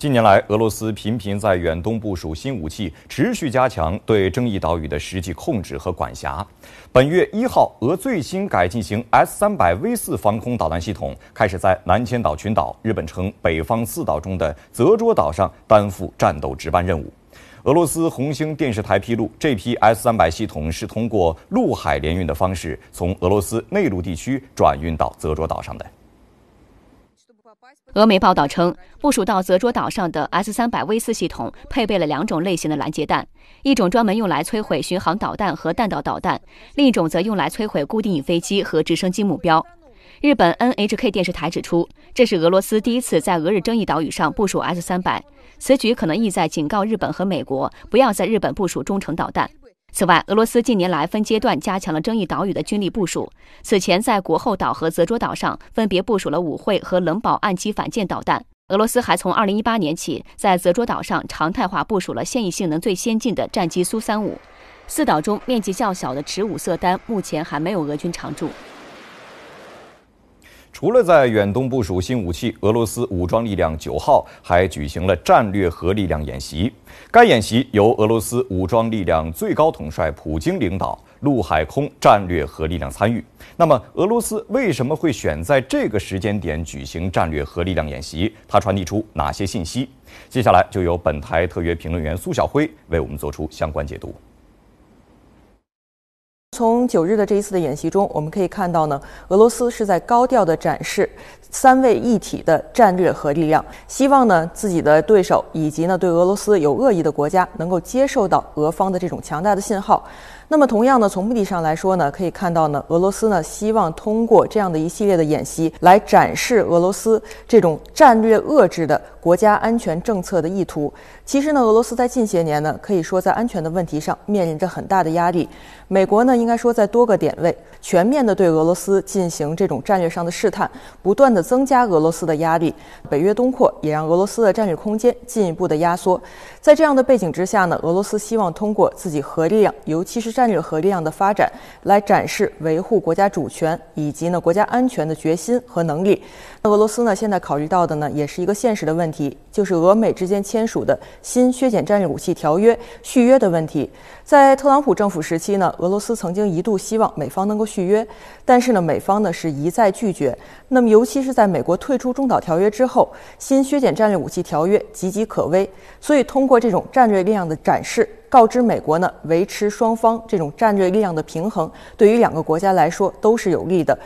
近年来，俄罗斯频频在远东部署新武器，持续加强对争议岛屿的实际控制和管辖。本月一号，俄最新改进型 S 三百 V 四防空导弹系统开始在南千岛群岛（日本称北方四岛）中的泽卓岛上担负战斗值班任务。俄罗斯红星电视台披露，这批 S 三百系统是通过陆海联运的方式从俄罗斯内陆地区转运到泽卓岛上的。俄媒报道称，部署到泽卓岛上的 S-300V4 系统配备了两种类型的拦截弹，一种专门用来摧毁巡航导弹和弹道导弹，另一种则用来摧毁固定翼飞机和直升机目标。日本 NHK 电视台指出，这是俄罗斯第一次在俄日争议岛屿上部署 S-300，此举可能意在警告日本和美国不要在日本部署中程导弹。此外，俄罗斯近年来分阶段加强了争议岛屿的军力部署。此前，在国后岛和泽卓岛上分别部署了武会和冷保岸基反舰导弹。俄罗斯还从2018年起，在泽卓岛上常态化部署了现役性能最先进的战机苏 -35。四岛中面积较小的池五色丹目前还没有俄军常驻。除了在远东部署新武器，俄罗斯武装力量九号还举行了战略核力量演习。该演习由俄罗斯武装力量最高统帅普京领导，陆海空战略核力量参与。那么，俄罗斯为什么会选在这个时间点举行战略核力量演习？它传递出哪些信息？接下来就由本台特约评论员苏晓辉为我们做出相关解读。从九日的这一次的演习中，我们可以看到呢，俄罗斯是在高调的展示三位一体的战略核力量，希望呢自己的对手以及呢对俄罗斯有恶意的国家能够接受到俄方的这种强大的信号。那么同样呢，从目的上来说呢，可以看到呢，俄罗斯呢希望通过这样的一系列的演习，来展示俄罗斯这种战略遏制的国家安全政策的意图。其实呢，俄罗斯在近些年呢，可以说在安全的问题上面临着很大的压力。美国呢，应该说在多个点位全面的对俄罗斯进行这种战略上的试探，不断的增加俄罗斯的压力。北约东扩也让俄罗斯的战略空间进一步的压缩。在这样的背景之下呢，俄罗斯希望通过自己核力量，尤其是战战略核力量的发展，来展示维护国家主权以及呢国家安全的决心和能力。那俄罗斯呢现在考虑到的呢也是一个现实的问题，就是俄美之间签署的新削减战略武器条约续约的问题。在特朗普政府时期呢，俄罗斯曾经一度希望美方能够续约，但是呢美方呢是一再拒绝。那么尤其是在美国退出中导条约之后，新削减战略武器条约岌岌可危。所以通过这种战略力量的展示。告知美国呢，维持双方这种战略力量的平衡，对于两个国家来说都是有利的。